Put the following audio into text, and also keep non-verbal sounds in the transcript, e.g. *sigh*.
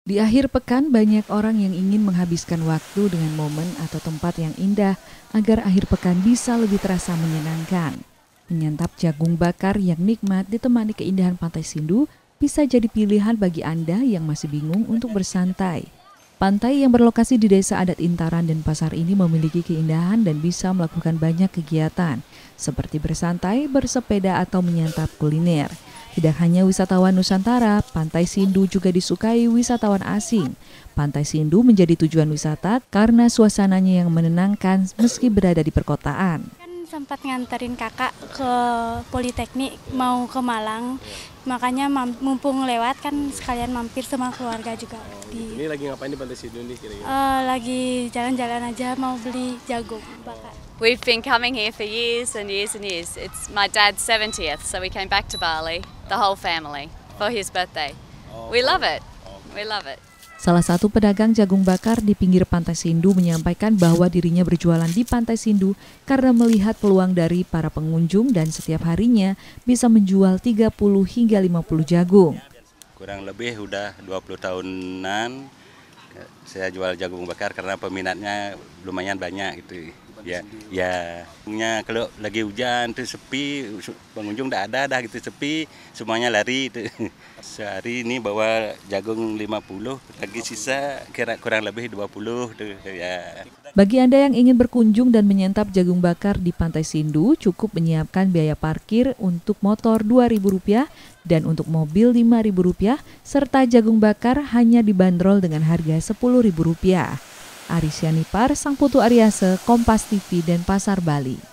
Di akhir pekan, banyak orang yang ingin menghabiskan waktu dengan momen atau tempat yang indah agar akhir pekan bisa lebih terasa menyenangkan. Menyantap jagung bakar yang nikmat ditemani keindahan pantai Sindu bisa jadi pilihan bagi Anda yang masih bingung untuk bersantai. Pantai yang berlokasi di Desa Adat Intaran dan Pasar ini memiliki keindahan dan bisa melakukan banyak kegiatan, seperti bersantai, bersepeda, atau menyantap kuliner. Tidak hanya wisatawan Nusantara, Pantai Sindu juga disukai wisatawan asing. Pantai Sindu menjadi tujuan wisata karena suasananya yang menenangkan meski berada di perkotaan sempat nganterin kakak ke Politeknik mau ke Malang. Iya. Makanya mumpung lewat kan sekalian mampir sama keluarga juga. Oh, gitu. di, ini lagi ngapain di Pantai Sidun nih kira-kira? Uh, lagi jalan-jalan aja mau beli jagung bakar. We've been coming here for years and years and years. It's my dad's 70th, so we came back to Bali, the whole family, for his birthday. Oh, we love oh. it. We love it. Salah satu pedagang jagung bakar di pinggir Pantai Sindu menyampaikan bahwa dirinya berjualan di Pantai Sindu karena melihat peluang dari para pengunjung dan setiap harinya bisa menjual 30 hingga 50 jagung. Kurang lebih udah 20 tahunan saya jual jagung bakar karena peminatnya lumayan banyak gitu ya ya ya kalau lagi hujan itu sepi pengunjung tidak ada dah gitu sepi semuanya lari itu. *laughs* sehari ini bawa jagung 50 lagi sisa kira kurang lebih 20 itu ya bagi Anda yang ingin berkunjung dan menyantap jagung bakar di Pantai Sindu, cukup menyiapkan biaya parkir untuk motor Rp2.000 dan untuk mobil Rp5.000, serta jagung bakar hanya dibanderol dengan harga Rp10.000. Arisyani Par, Sang Putu Ariase, Kompas TV, dan Pasar Bali.